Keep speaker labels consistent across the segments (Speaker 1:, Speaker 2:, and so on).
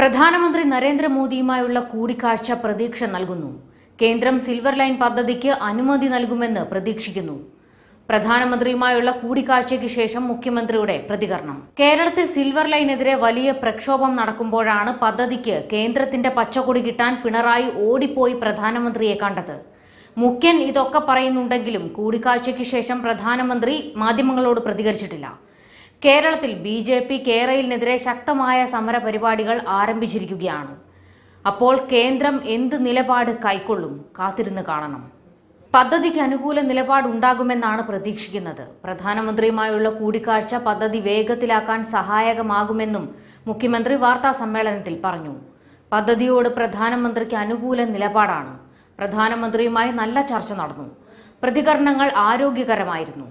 Speaker 1: പ്രധാനമന്ത്രി നരേന്ദ്രമോദിയുമായുള്ള കൂടിക്കാഴ്ച പ്രതീക്ഷ നൽകുന്നു കേന്ദ്രം സിൽവർ ലൈൻ പദ്ധതിക്ക് അനുമതി നൽകുമെന്ന് പ്രതീക്ഷിക്കുന്നു പ്രധാനമന്ത്രിയുമായുള്ള കൂടിക്കാഴ്ചയ്ക്ക് ശേഷം മുഖ്യമന്ത്രിയുടെ പ്രതികരണം കേരളത്തിൽ സിൽവർ ലൈനെതിരെ വലിയ പ്രക്ഷോഭം നടക്കുമ്പോഴാണ് പദ്ധതിക്ക് കേന്ദ്രത്തിന്റെ പച്ചക്കൊടി കിട്ടാൻ പിണറായി ഓടിപ്പോയി പ്രധാനമന്ത്രിയെ കണ്ടത് മുഖ്യൻ ഇതൊക്കെ പറയുന്നുണ്ടെങ്കിലും കൂടിക്കാഴ്ചയ്ക്ക് ശേഷം പ്രധാനമന്ത്രി മാധ്യമങ്ങളോട് പ്രതികരിച്ചിട്ടില്ല കേരളത്തിൽ ബി ജെ പി കേരയിലിനെതിരെ ശക്തമായ സമരപരിപാടികൾ ആരംഭിച്ചിരിക്കുകയാണ് അപ്പോൾ കേന്ദ്രം എന്ത് നിലപാട് കൈക്കൊള്ളും കാത്തിരുന്ന് കാണണം പദ്ധതിക്ക് അനുകൂല നിലപാടുണ്ടാകുമെന്നാണ് പ്രതീക്ഷിക്കുന്നത് പ്രധാനമന്ത്രിയുമായുള്ള കൂടിക്കാഴ്ച പദ്ധതി വേഗത്തിലാക്കാൻ സഹായകമാകുമെന്നും മുഖ്യമന്ത്രി വാർത്താ സമ്മേളനത്തിൽ പറഞ്ഞു പദ്ധതിയോട് പ്രധാനമന്ത്രിക്ക് അനുകൂല നിലപാടാണ് പ്രധാനമന്ത്രിയുമായി നല്ല ചർച്ച നടന്നു പ്രതികരണങ്ങൾ ആരോഗ്യകരമായിരുന്നു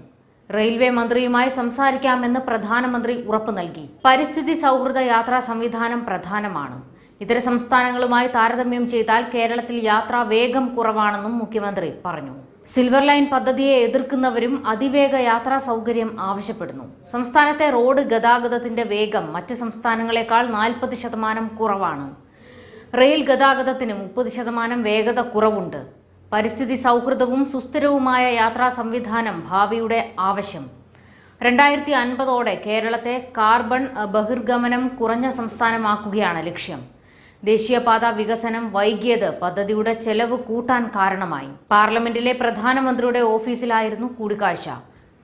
Speaker 1: റെയിൽവേ മന്ത്രിയുമായി സംസാരിക്കാമെന്ന് പ്രധാനമന്ത്രി ഉറപ്പു നൽകി പരിസ്ഥിതി സൗഹൃദ യാത്രാ സംവിധാനം പ്രധാനമാണ് ഇതര സംസ്ഥാനങ്ങളുമായി താരതമ്യം ചെയ്താൽ കേരളത്തിൽ യാത്ര വേഗം കുറവാണെന്നും മുഖ്യമന്ത്രി പറഞ്ഞു സിൽവർ ലൈൻ പദ്ധതിയെ എതിർക്കുന്നവരും അതിവേഗ യാത്രാ സൗകര്യം ആവശ്യപ്പെടുന്നു സംസ്ഥാനത്തെ റോഡ് ഗതാഗതത്തിന്റെ വേഗം മറ്റ് സംസ്ഥാനങ്ങളെക്കാൾ നാൽപ്പത് ശതമാനം കുറവാണ് റെയിൽ ഗതാഗതത്തിന് മുപ്പത് ശതമാനം വേഗത കുറവുണ്ട് പരിസ്ഥിതി സൗഹൃദവും സുസ്ഥിരവുമായ യാത്രാ സംവിധാനം ഭാവിയുടെ ആവശ്യം രണ്ടായിരത്തി അൻപതോടെ കേരളത്തെ കാർബൺ ബഹിർഗമനം കുറഞ്ഞ സംസ്ഥാനമാക്കുകയാണ് ലക്ഷ്യം ദേശീയപാത വികസനം വൈകിയത് പദ്ധതിയുടെ ചെലവ് കൂട്ടാൻ കാരണമായി പാർലമെന്റിലെ പ്രധാനമന്ത്രിയുടെ ഓഫീസിലായിരുന്നു കൂടിക്കാഴ്ച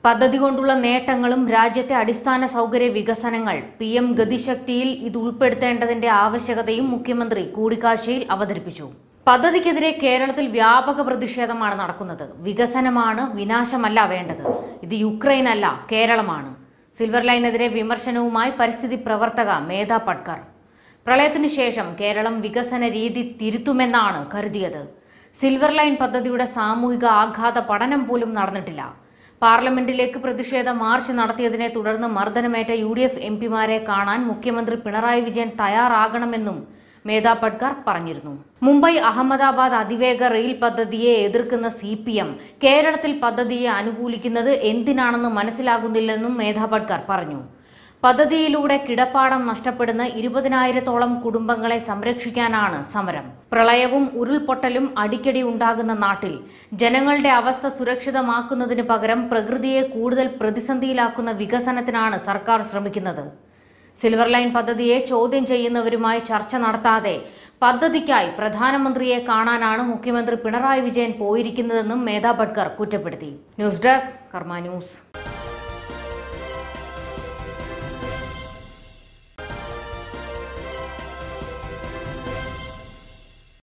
Speaker 1: പദ്ധതി കൊണ്ടുള്ള നേട്ടങ്ങളും രാജ്യത്തെ അടിസ്ഥാന സൗകര്യ വികസനങ്ങൾ പി എം ഗതിശക്തിയിൽ ഇത് ഉൾപ്പെടുത്തേണ്ടതിന്റെ ആവശ്യകതയും മുഖ്യമന്ത്രി കൂടിക്കാഴ്ചയിൽ അവതരിപ്പിച്ചു പദ്ധതിക്കെതിരെ കേരളത്തിൽ വ്യാപക പ്രതിഷേധമാണ് നടക്കുന്നത് വികസനമാണ് വിനാശമല്ല വേണ്ടത് ഇത് യുക്രൈൻ അല്ല കേരളമാണ് സിൽവർ ലൈനെതിരെ വിമർശനവുമായി പരിസ്ഥിതി പ്രവർത്തക മേധ പട്കർ പ്രളയത്തിന് ശേഷം കേരളം വികസന രീതി തിരുത്തുമെന്നാണ് കരുതിയത് സിൽവർ ലൈൻ പദ്ധതിയുടെ സാമൂഹിക ആഘാത പഠനം പോലും നടന്നിട്ടില്ല പാർലമെന്റിലേക്ക് പ്രതിഷേധ മാർച്ച് നടത്തിയതിനെ തുടർന്ന് മർദ്ദനമേറ്റ യു ഡി എഫ് എം പിമാരെ കാണാൻ മുഖ്യമന്ത്രി പിണറായി വിജയൻ തയ്യാറാകണമെന്നും മേധാ പട്കർ പറഞ്ഞിരുന്നു മുംബൈ അഹമ്മദാബാദ് അതിവേഗ റെയിൽ പദ്ധതിയെ എതിർക്കുന്ന സി പി എം കേരളത്തിൽ പദ്ധതിയെ അനുകൂലിക്കുന്നത് എന്തിനാണെന്ന് മനസ്സിലാകുന്നില്ലെന്നും മേധാ പറഞ്ഞു പദ്ധതിയിലൂടെ കിടപ്പാടം നഷ്ടപ്പെടുന്ന ഇരുപതിനായിരത്തോളം കുടുംബങ്ങളെ സംരക്ഷിക്കാനാണ് സമരം പ്രളയവും ഉരുൾപൊട്ടലും അടിക്കടി ഉണ്ടാകുന്ന നാട്ടിൽ ജനങ്ങളുടെ അവസ്ഥ സുരക്ഷിതമാക്കുന്നതിനു പകരം പ്രകൃതിയെ കൂടുതൽ പ്രതിസന്ധിയിലാക്കുന്ന വികസനത്തിനാണ് സർക്കാർ ശ്രമിക്കുന്നത് സിൽവർ ലൈൻ പദ്ധതിയെ ചോദ്യം ചെയ്യുന്നവരുമായി ചർച്ച നടത്താതെ പദ്ധതിക്കായി പ്രധാനമന്ത്രിയെ കാണാനാണ് മുഖ്യമന്ത്രി പിണറായി വിജയൻ പോയിരിക്കുന്നതെന്നും മേധാ ഭട്കർ കുറ്റപ്പെടുത്തി ന്യൂസ് ഡെസ്ക് കർമ്മ ന്യൂസ്